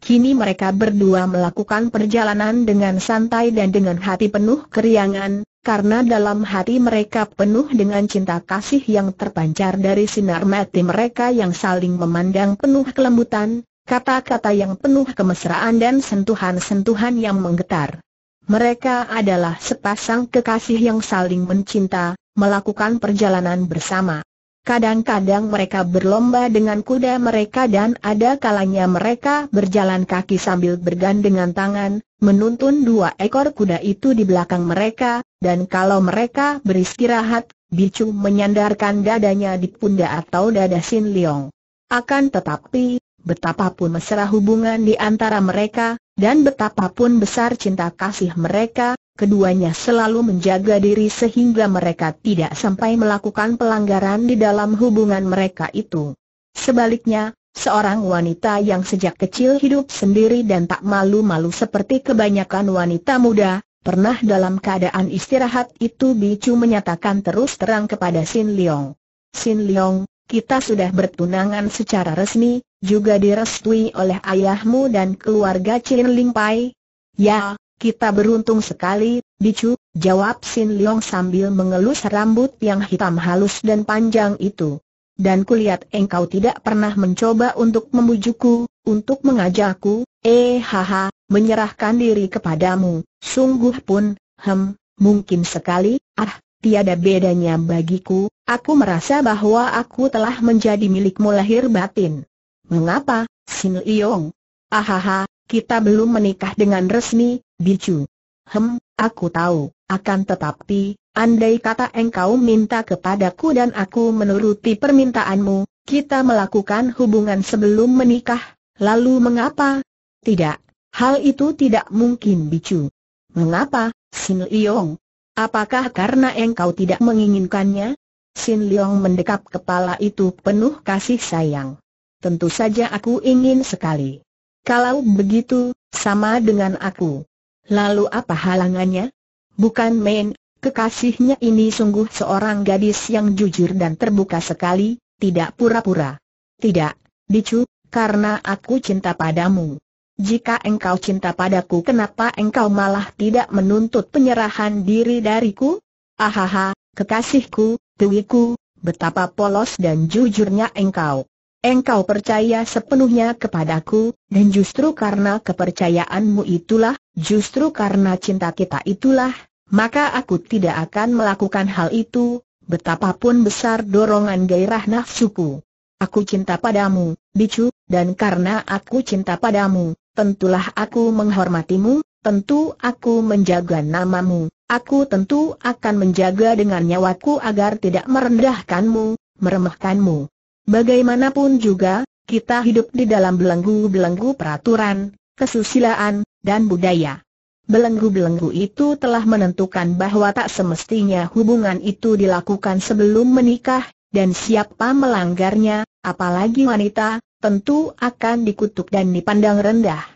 Kini mereka berdua melakukan perjalanan dengan santai dan dengan hati penuh keriangan, karena dalam hati mereka penuh dengan cinta kasih yang terpancar dari sinar mati mereka yang saling memandang penuh kelembutan, Kata-kata yang penuh kemesraan dan sentuhan-sentuhan yang menggetar. Mereka adalah sepasang kekasih yang saling mencinta, melakukan perjalanan bersama. Kadang-kadang mereka berlomba dengan kuda mereka dan ada kalanya mereka berjalan kaki sambil bergandengan tangan, menuntun dua ekor kuda itu di belakang mereka, dan kalau mereka beristirahat, Bicu menyandarkan dadanya di pundak atau dada Sin Leong. Akan tetapi, Betapapun mesra hubungan di antara mereka, dan betapapun besar cinta kasih mereka, keduanya selalu menjaga diri sehingga mereka tidak sampai melakukan pelanggaran di dalam hubungan mereka itu. Sebaliknya, seorang wanita yang sejak kecil hidup sendiri dan tak malu-malu seperti kebanyakan wanita muda, pernah dalam keadaan istirahat itu Bicu menyatakan terus terang kepada Sin Leong. Sin Leong, kita sudah bertunangan secara resmi, juga direstui oleh ayahmu dan keluarga Chin Ling Pai? Ya, kita beruntung sekali, Bicu, jawab Sin Leong sambil mengelus rambut yang hitam halus dan panjang itu. Dan kulihat engkau tidak pernah mencoba untuk memujuku, untuk mengajakku, eh haha, menyerahkan diri kepadamu, sungguh pun, hem, mungkin sekali, ah, tiada bedanya bagiku, aku merasa bahwa aku telah menjadi milikmu lahir batin. Mengapa, Sin Leong? Ahaha, kita belum menikah dengan resmi, Bicu. Hem, aku tahu, akan tetapi, andai kata engkau minta kepadaku dan aku menuruti permintaanmu, kita melakukan hubungan sebelum menikah, lalu mengapa? Tidak, hal itu tidak mungkin Bicu. Mengapa, Sin Leong? Apakah karena engkau tidak menginginkannya? Sin Leong mendekap kepala itu penuh kasih sayang tentu saja aku ingin sekali. Kalau begitu, sama dengan aku. Lalu apa halangannya? Bukan main, kekasihnya ini sungguh seorang gadis yang jujur dan terbuka sekali, tidak pura-pura. Tidak, Dicu, karena aku cinta padamu. Jika engkau cinta padaku kenapa engkau malah tidak menuntut penyerahan diri dariku? Ahaha, kekasihku, tuiku, betapa polos dan jujurnya engkau. Engkau percaya sepenuhnya kepadaku, dan justru karena kepercayaanmu itulah, justru karena cinta kita itulah, maka aku tidak akan melakukan hal itu, betapapun besar dorongan gairah nafsuku. Aku cinta padamu, Bicu, dan karena aku cinta padamu, tentulah aku menghormatimu, tentu aku menjaga namamu, aku tentu akan menjaga dengan nyawaku agar tidak merendahkanmu, meremehkanmu. Bagaimanapun juga, kita hidup di dalam belenggu-belenggu peraturan, kesusilaan, dan budaya. Belenggu-belenggu itu telah menentukan bahwa tak semestinya hubungan itu dilakukan sebelum menikah, dan siapa melanggarnya, apalagi wanita, tentu akan dikutuk dan dipandang rendah.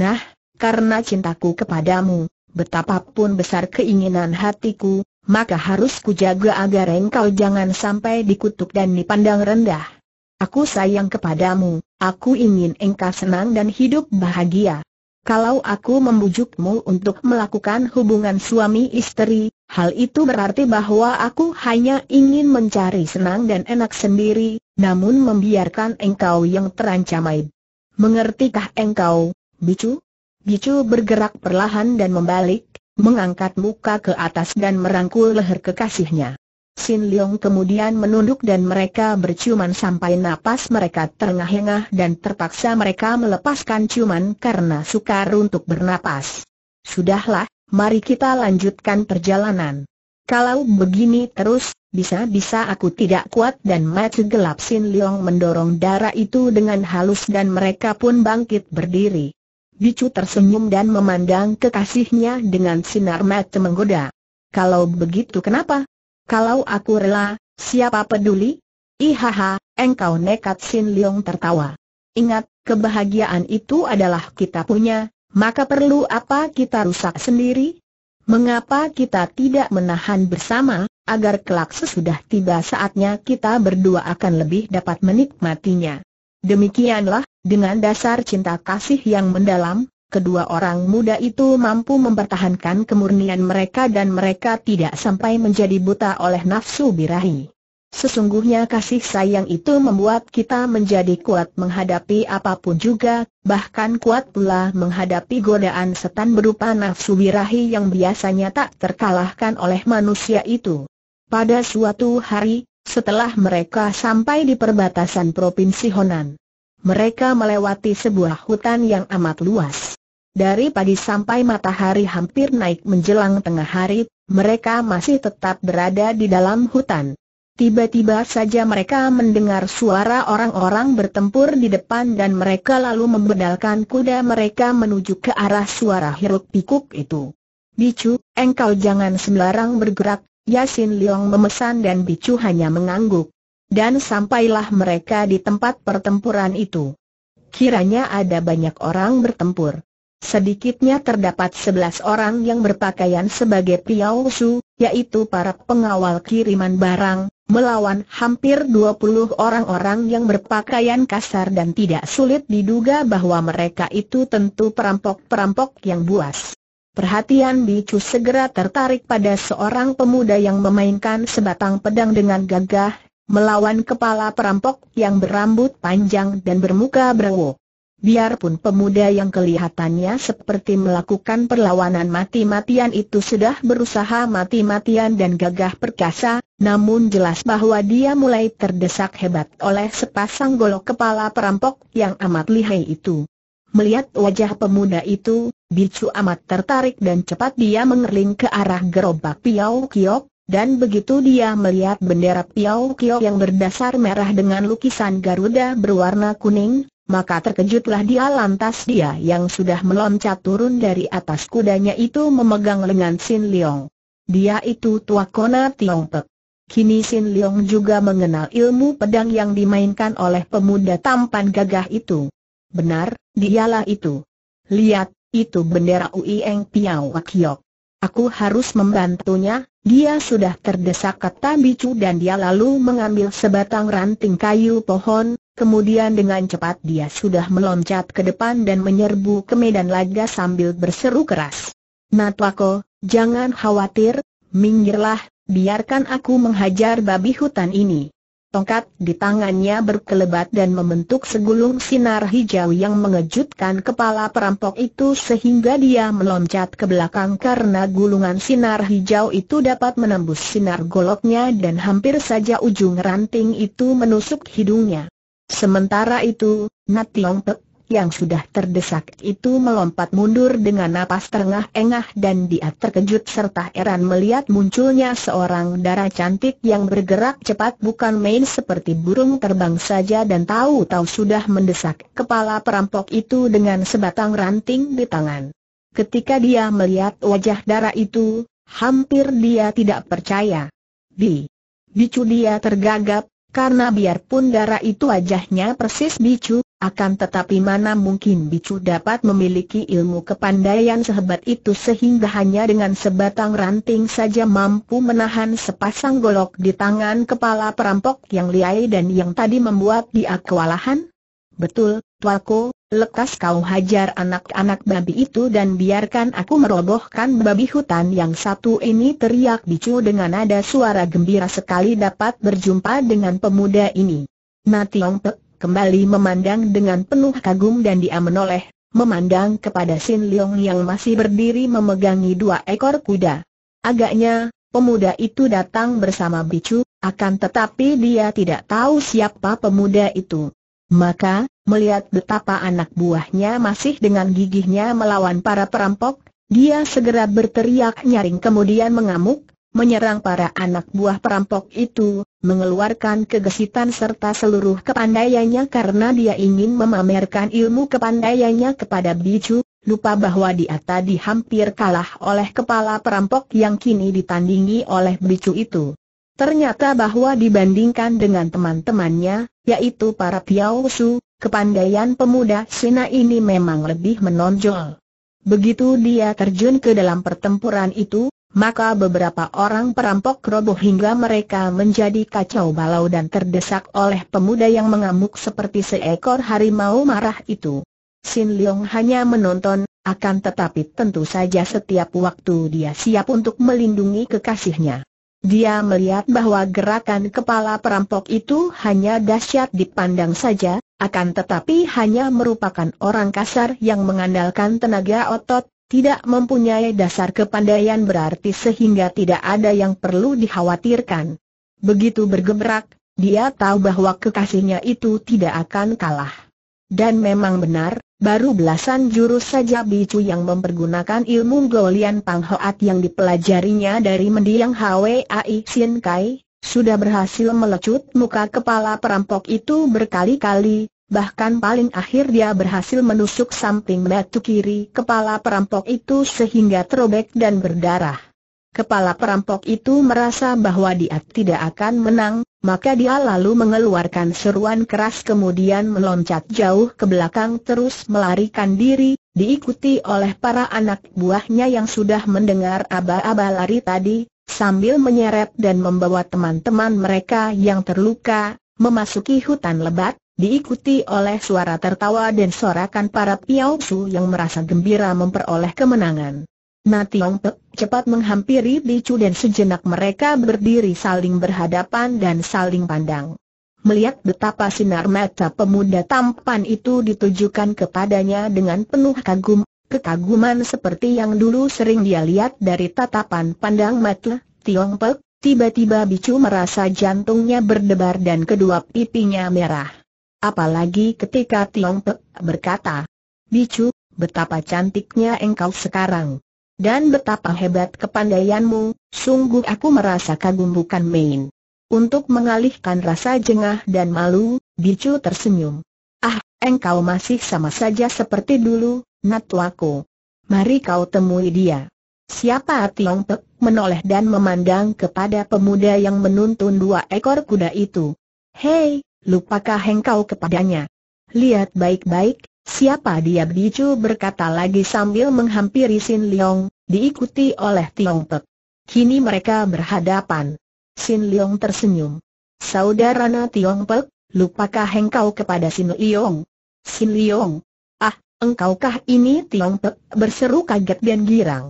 Nah, karena cintaku kepadamu, betapapun besar keinginan hatiku, maka harus kujaga agar engkau jangan sampai dikutuk dan dipandang rendah. Aku sayang kepadamu, aku ingin engkau senang dan hidup bahagia. Kalau aku membujukmu untuk melakukan hubungan suami istri, hal itu berarti bahwa aku hanya ingin mencari senang dan enak sendiri, namun membiarkan engkau yang terancam aib. Mengertikah engkau, Bicu? Bicu bergerak perlahan dan membalik, mengangkat muka ke atas dan merangkul leher kekasihnya. Sin Leong kemudian menunduk dan mereka berciuman sampai napas mereka terengah-engah dan terpaksa mereka melepaskan ciuman karena sukar untuk bernapas. Sudahlah, mari kita lanjutkan perjalanan. Kalau begini terus, bisa-bisa aku tidak kuat dan mati gelap Sin Leong mendorong darah itu dengan halus dan mereka pun bangkit berdiri. Bicu tersenyum dan memandang kekasihnya dengan sinar mata menggoda. Kalau begitu kenapa? Kalau aku rela, siapa peduli? Ihaha, engkau nekat Sin Leong tertawa. Ingat, kebahagiaan itu adalah kita punya, maka perlu apa kita rusak sendiri? Mengapa kita tidak menahan bersama, agar kelak sesudah tiba saatnya kita berdua akan lebih dapat menikmatinya. Demikianlah, dengan dasar cinta kasih yang mendalam, Kedua orang muda itu mampu mempertahankan kemurnian mereka dan mereka tidak sampai menjadi buta oleh nafsu birahi. Sesungguhnya kasih sayang itu membuat kita menjadi kuat menghadapi apapun juga, bahkan kuat pula menghadapi godaan setan berupa nafsu birahi yang biasanya tak terkalahkan oleh manusia itu. Pada suatu hari, setelah mereka sampai di perbatasan Provinsi Honan, mereka melewati sebuah hutan yang amat luas dari pagi sampai matahari hampir naik menjelang tengah hari, mereka masih tetap berada di dalam hutan. Tiba-tiba saja mereka mendengar suara orang-orang bertempur di depan dan mereka lalu membedalkan kuda mereka menuju ke arah suara hiruk pikuk itu. Bicu, engkau jangan sembarang bergerak, Yasin Liong memesan dan Bicu hanya mengangguk. Dan sampailah mereka di tempat pertempuran itu. Kiranya ada banyak orang bertempur. Sedikitnya terdapat 11 orang yang berpakaian sebagai piausu, yaitu para pengawal kiriman barang, melawan hampir 20 orang-orang yang berpakaian kasar dan tidak sulit diduga bahwa mereka itu tentu perampok-perampok yang buas. Perhatian Bicu segera tertarik pada seorang pemuda yang memainkan sebatang pedang dengan gagah, melawan kepala perampok yang berambut panjang dan bermuka berwok. Biarpun pemuda yang kelihatannya seperti melakukan perlawanan mati-matian itu sudah berusaha mati-matian dan gagah perkasa, namun jelas bahwa dia mulai terdesak hebat oleh sepasang golok kepala perampok yang amat lihai itu. Melihat wajah pemuda itu, Bicu amat tertarik dan cepat dia mengerling ke arah gerobak Piau Kiok, dan begitu dia melihat bendera Piau Kiok yang berdasar merah dengan lukisan Garuda berwarna kuning, maka terkejutlah dia lantas dia yang sudah meloncat turun dari atas kudanya itu memegang lengan Sin Leong. Dia itu tua kona Pek. Kini Sin Leong juga mengenal ilmu pedang yang dimainkan oleh pemuda tampan gagah itu. Benar, dialah itu. Lihat, itu bendera Uieng Piao Wakiok. Aku harus membantunya, dia sudah terdesak kata bicu dan dia lalu mengambil sebatang ranting kayu pohon, Kemudian dengan cepat dia sudah meloncat ke depan dan menyerbu ke medan laga sambil berseru keras. Natwako, jangan khawatir, minggirlah, biarkan aku menghajar babi hutan ini. Tongkat di tangannya berkelebat dan membentuk segulung sinar hijau yang mengejutkan kepala perampok itu sehingga dia meloncat ke belakang karena gulungan sinar hijau itu dapat menembus sinar goloknya dan hampir saja ujung ranting itu menusuk hidungnya. Sementara itu, Nationg Pek yang sudah terdesak itu melompat mundur dengan napas terengah-engah dan dia terkejut serta heran melihat munculnya seorang darah cantik yang bergerak cepat bukan main seperti burung terbang saja dan tahu-tahu sudah mendesak kepala perampok itu dengan sebatang ranting di tangan. Ketika dia melihat wajah darah itu, hampir dia tidak percaya. Di bicu dia tergagap, karena biarpun darah itu wajahnya persis bicu, akan tetapi mana mungkin bicu dapat memiliki ilmu kepandaian sehebat itu sehingga hanya dengan sebatang ranting saja mampu menahan sepasang golok di tangan kepala perampok yang liai dan yang tadi membuat dia kewalahan? Betul, Tuaku, Lekas kau hajar anak-anak babi itu dan biarkan aku merobohkan babi hutan yang satu ini teriak bicu dengan nada suara gembira sekali dapat berjumpa dengan pemuda ini. Tiong Pek kembali memandang dengan penuh kagum dan dia menoleh, memandang kepada Sin Leong yang masih berdiri memegangi dua ekor kuda. Agaknya, pemuda itu datang bersama bicu, akan tetapi dia tidak tahu siapa pemuda itu. Maka, melihat betapa anak buahnya masih dengan gigihnya melawan para perampok, dia segera berteriak nyaring kemudian mengamuk, menyerang para anak buah perampok itu, mengeluarkan kegesitan serta seluruh kepandaiannya karena dia ingin memamerkan ilmu kepandaiannya kepada Bicu, lupa bahwa dia tadi hampir kalah oleh kepala perampok yang kini ditandingi oleh Bicu itu. Ternyata bahwa dibandingkan dengan teman-temannya, yaitu para Piao Su, kepandaian pemuda Sina ini memang lebih menonjol. Begitu dia terjun ke dalam pertempuran itu, maka beberapa orang perampok roboh hingga mereka menjadi kacau balau dan terdesak oleh pemuda yang mengamuk seperti seekor harimau marah itu. Sin Leong hanya menonton, akan tetapi tentu saja setiap waktu dia siap untuk melindungi kekasihnya. Dia melihat bahwa gerakan kepala perampok itu hanya dahsyat dipandang saja, akan tetapi hanya merupakan orang kasar yang mengandalkan tenaga otot, tidak mempunyai dasar kepandaian berarti sehingga tidak ada yang perlu dikhawatirkan. Begitu bergebrak, dia tahu bahwa kekasihnya itu tidak akan kalah. Dan memang benar, baru belasan jurus saja Bicu yang mempergunakan ilmu Golian Panghoat yang dipelajarinya dari mendiang Hwai Sien Kai, sudah berhasil melecut muka kepala perampok itu berkali-kali, bahkan paling akhir dia berhasil menusuk samping batu kiri kepala perampok itu sehingga terobek dan berdarah. Kepala perampok itu merasa bahwa dia tidak akan menang, maka dia lalu mengeluarkan seruan keras kemudian meloncat jauh ke belakang terus melarikan diri, diikuti oleh para anak buahnya yang sudah mendengar aba-aba lari tadi, sambil menyeret dan membawa teman-teman mereka yang terluka, memasuki hutan lebat, diikuti oleh suara tertawa dan sorakan para piausu yang merasa gembira memperoleh kemenangan. Na Tiong Pek cepat menghampiri Bicu dan sejenak mereka berdiri saling berhadapan dan saling pandang. Melihat betapa sinar mata pemuda tampan itu ditujukan kepadanya dengan penuh kagum, kekaguman seperti yang dulu sering dia lihat dari tatapan pandang mata Tiong Pek, tiba-tiba Bicu merasa jantungnya berdebar dan kedua pipinya merah. Apalagi ketika Tiong Pek berkata, Bicu, betapa cantiknya engkau sekarang. Dan betapa hebat kepandaianmu, sungguh aku merasa kagum bukan main. Untuk mengalihkan rasa jengah dan malu, Bicu tersenyum. Ah, engkau masih sama saja seperti dulu, Natwaku. Mari kau temui dia. Siapa Tiong Pek menoleh dan memandang kepada pemuda yang menuntun dua ekor kuda itu. Hei, lupakah engkau kepadanya? Lihat baik-baik, Siapa dia Bicu berkata lagi sambil menghampiri Sin Leong, diikuti oleh Tiong Pek. Kini mereka berhadapan. Sin Leong tersenyum. Saudarana Na Tiong Pek, lupakah engkau kepada Sin Leong? Sin Leong. Ah, engkaukah ini Tiong Pek berseru kaget dan girang.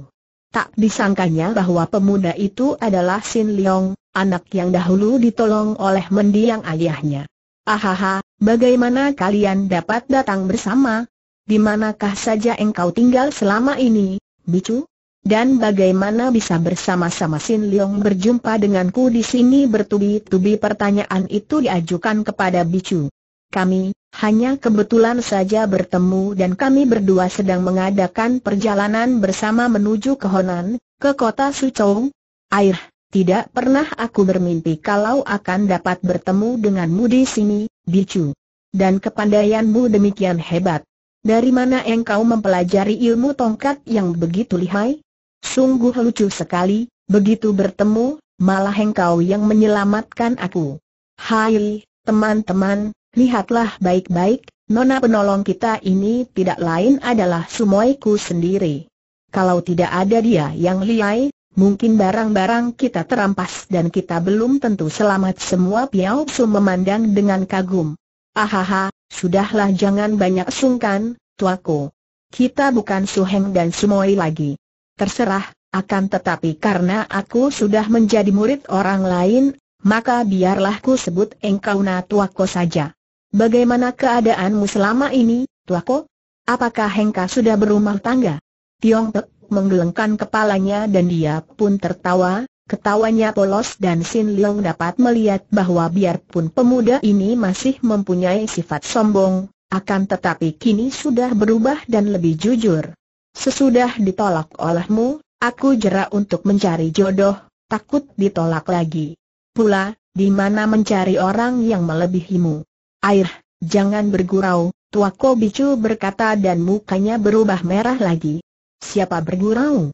Tak disangkanya bahwa pemuda itu adalah Sin Leong, anak yang dahulu ditolong oleh mendiang ayahnya. Ahaha, bagaimana kalian dapat datang bersama? Di manakah saja engkau tinggal selama ini, Bicu? Dan bagaimana bisa bersama-sama Sin Leong berjumpa denganku di sini bertubi-tubi pertanyaan itu diajukan kepada Bicu. Kami, hanya kebetulan saja bertemu dan kami berdua sedang mengadakan perjalanan bersama menuju ke Honan, ke kota Suzhou. Air, tidak pernah aku bermimpi kalau akan dapat bertemu denganmu di sini, Bicu. Dan kepandaianmu demikian hebat. Dari mana engkau mempelajari ilmu tongkat yang begitu lihai? Sungguh lucu sekali, begitu bertemu, malah engkau yang menyelamatkan aku. Hai, teman-teman, lihatlah baik-baik, nona penolong kita ini tidak lain adalah sumoiku sendiri. Kalau tidak ada dia yang lihai, Mungkin barang-barang kita terampas dan kita belum tentu selamat semua Piao Su memandang dengan kagum. Ahaha, sudahlah jangan banyak sungkan, tuaku. Kita bukan Su Heng dan Su Sumoi lagi. Terserah, akan tetapi karena aku sudah menjadi murid orang lain, maka biarlah ku sebut engkau na Tuaku saja. Bagaimana keadaanmu selama ini, Tuaku? Apakah Hengka sudah berumah tangga? Tiongkok menggelengkan kepalanya dan dia pun tertawa, ketawanya polos dan Sin Leong dapat melihat bahwa biarpun pemuda ini masih mempunyai sifat sombong, akan tetapi kini sudah berubah dan lebih jujur. Sesudah ditolak olehmu, aku jera untuk mencari jodoh, takut ditolak lagi. Pula, di mana mencari orang yang melebihimu? Air, jangan bergurau, Tua bicu berkata dan mukanya berubah merah lagi. Siapa bergurau?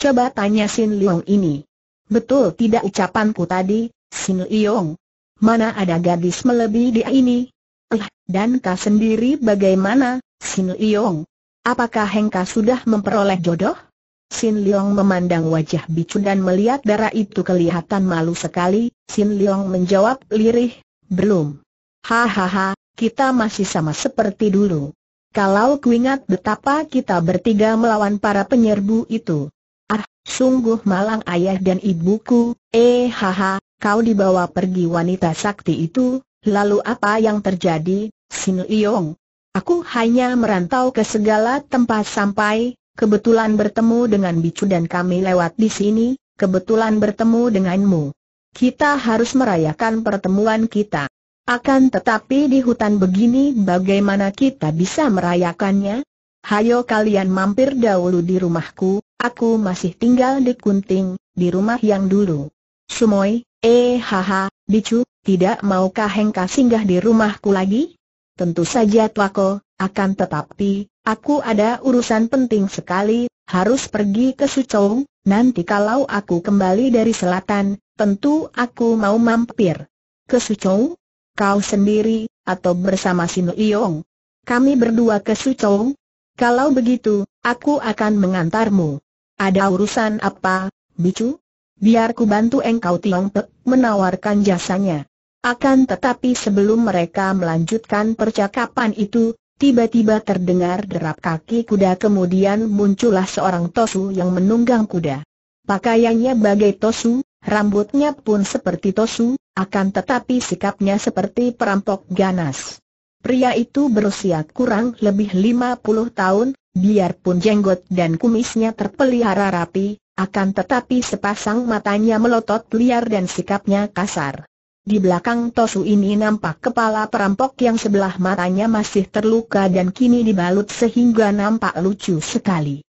Coba tanya Sin Leong ini. Betul tidak ucapanku tadi, Sin Leong? Mana ada gadis melebihi dia ini? Eh, dan kau sendiri bagaimana, Sin Leong? Apakah Hengka sudah memperoleh jodoh? Sin Leong memandang wajah Bicu dan melihat darah itu kelihatan malu sekali, Sin Leong menjawab lirih, belum. Hahaha, kita masih sama seperti dulu. Kalau kuingat betapa kita bertiga melawan para penyerbu itu. Ah, sungguh malang ayah dan ibuku, eh haha, kau dibawa pergi wanita sakti itu, lalu apa yang terjadi, Sin Liyong? Aku hanya merantau ke segala tempat sampai, kebetulan bertemu dengan Bicu dan kami lewat di sini, kebetulan bertemu denganmu. Kita harus merayakan pertemuan kita. Akan tetapi di hutan begini bagaimana kita bisa merayakannya? Hayo kalian mampir dahulu di rumahku, aku masih tinggal di Kunting, di rumah yang dulu. Sumoy, eh haha, Bicu, tidak maukah Hengka singgah di rumahku lagi? Tentu saja Tuako, akan tetapi, aku ada urusan penting sekali, harus pergi ke Sucong, nanti kalau aku kembali dari selatan, tentu aku mau mampir. Ke Sucong? Kau sendiri, atau bersama Sin Iong? Kami berdua ke Suzhou? Kalau begitu, aku akan mengantarmu. Ada urusan apa, Bicu? Biar ku bantu engkau Tiongkok menawarkan jasanya. Akan tetapi sebelum mereka melanjutkan percakapan itu, tiba-tiba terdengar derap kaki kuda kemudian muncullah seorang Tosu yang menunggang kuda. Pakaiannya bagai Tosu, rambutnya pun seperti Tosu, akan tetapi sikapnya seperti perampok ganas. Pria itu berusia kurang lebih 50 tahun, biarpun jenggot dan kumisnya terpelihara rapi, akan tetapi sepasang matanya melotot liar dan sikapnya kasar. Di belakang Tosu ini nampak kepala perampok yang sebelah matanya masih terluka dan kini dibalut sehingga nampak lucu sekali.